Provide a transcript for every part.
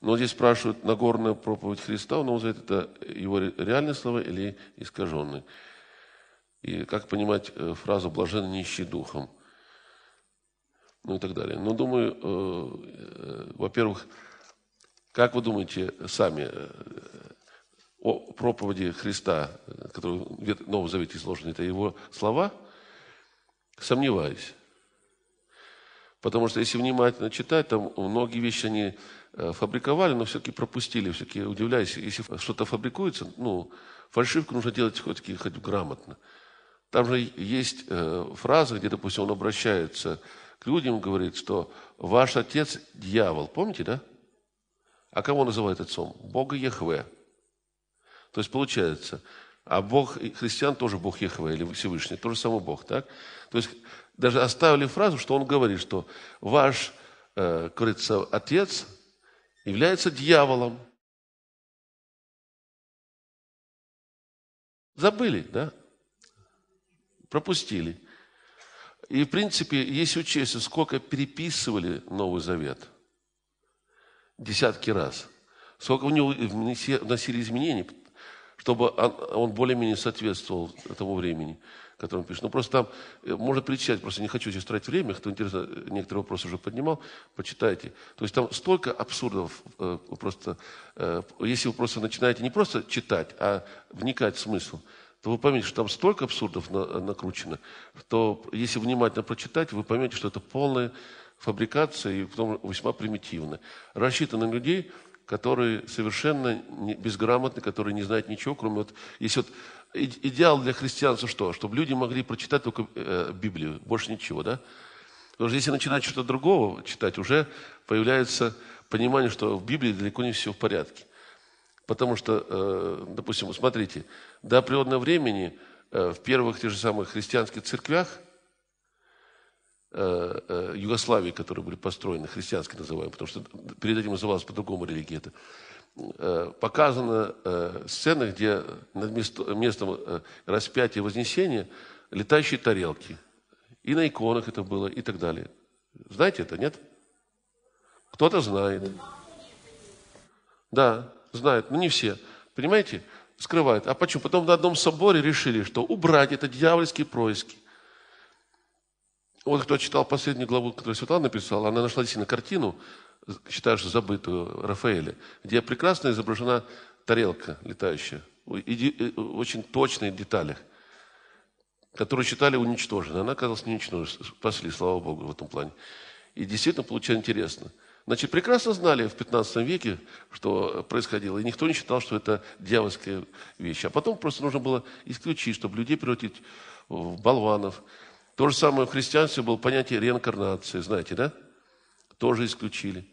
Но здесь спрашивают, Нагорная проповедь Христа, он называет это его реальные слова или искаженные. И как понимать э, фразу «блажен нищий духом»? Ну и так далее. Но думаю, э, э, во-первых, как вы думаете сами о проповеди Христа, который в Новом Завете изложен, это его слова? Сомневаюсь. Потому что если внимательно читать, там многие вещи, они Э, фабриковали, но все-таки пропустили. Все-таки удивляюсь, если что-то фабрикуется, ну, фальшивку нужно делать хоть таки хоть грамотно. Там же есть э, фраза, где, допустим, он обращается к людям, говорит, что ваш отец – дьявол. Помните, да? А кого называет отцом? Бога Яхве. То есть получается, а Бог христиан тоже Бог Яхве или Всевышний, тоже самый Бог, так? То есть даже оставили фразу, что он говорит, что ваш, э, говорится, отец – является дьяволом. Забыли, да? Пропустили. И, в принципе, если учесть, сколько переписывали Новый Завет, десятки раз, сколько в него вносили изменений, чтобы он более-менее соответствовал этому времени – который он пишет. Ну, просто там э, можно перечислять, просто не хочу сейчас тратить время, кто интересно, э, некоторые вопросы уже поднимал, почитайте. То есть там столько абсурдов, э, просто, э, если вы просто начинаете не просто читать, а вникать в смысл, то вы поймете, что там столько абсурдов на, э, накручено, что если внимательно прочитать, вы поймете, что это полная фабрикация и потом весьма примитивная, рассчитана на людей, который совершенно не, безграмотный, который не знает ничего, кроме вот... Если вот идеал для христианства что? Чтобы люди могли прочитать только э, Библию, больше ничего, да? Потому что если начинать что-то другого читать, уже появляется понимание, что в Библии далеко не все в порядке. Потому что, э, допустим, смотрите, до определенного времени э, в первых тех же самых христианских церквях – Э, э, Югославии, которые были построены, христианские называемые, потому что перед этим называлась по-другому религия это, э, показана сцена, где над местом распятия и вознесения летающие тарелки. И на иконах это было, и так далее. Знаете это, нет? Кто-то знает. Да, знает, но не все. Понимаете? Скрывает. А почему? Потом на одном соборе решили, что убрать это дьявольские происки. Вот кто читал последнюю главу, которую Светлана написала, она нашла действительно картину, считаю, что забытую Рафаэля, где прекрасно изображена тарелка летающая, в э, очень точные детали, которые считали уничтоженной. Она оказалась не уничтожена, спасли, слава Богу, в этом плане. И действительно получилось интересно. Значит, прекрасно знали в 15 веке, что происходило, и никто не считал, что это дьявольская вещь. А потом просто нужно было исключить, чтобы людей превратить в болванов, то же самое в христианстве было понятие реинкарнации, знаете, да? Тоже исключили.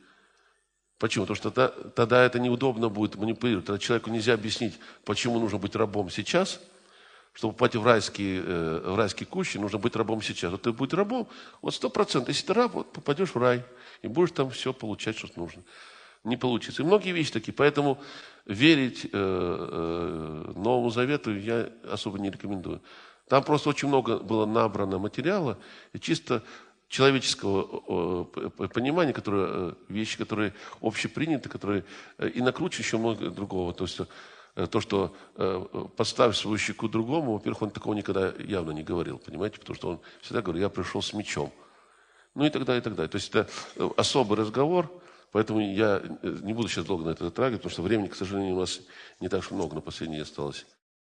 Почему? Потому что тогда, это неудобно будет манипулировать. Тогда человеку нельзя объяснить, почему нужно быть рабом сейчас, чтобы попасть в райские, э, в райские кущи, нужно быть рабом сейчас. Вот ты будешь рабом, вот сто процентов. Если ты раб, вот попадешь в рай, и будешь там все получать, что нужно. Не получится. И многие вещи такие. Поэтому верить э, э, Новому Завету я особо не рекомендую. Там просто очень много было набрано материала, и чисто человеческого понимания, которые, э, вещи, которые общеприняты, которые э, и накручивают еще много другого. То есть э, то, что подставь свою щеку другому, во-первых, он такого никогда явно не говорил, понимаете, потому что он всегда говорил, я пришел с мечом. Ну и так далее, и так далее. То есть это особый разговор, поэтому я не буду сейчас долго на это затрагивать, потому что времени, к сожалению, у нас не так много, на последнее осталось.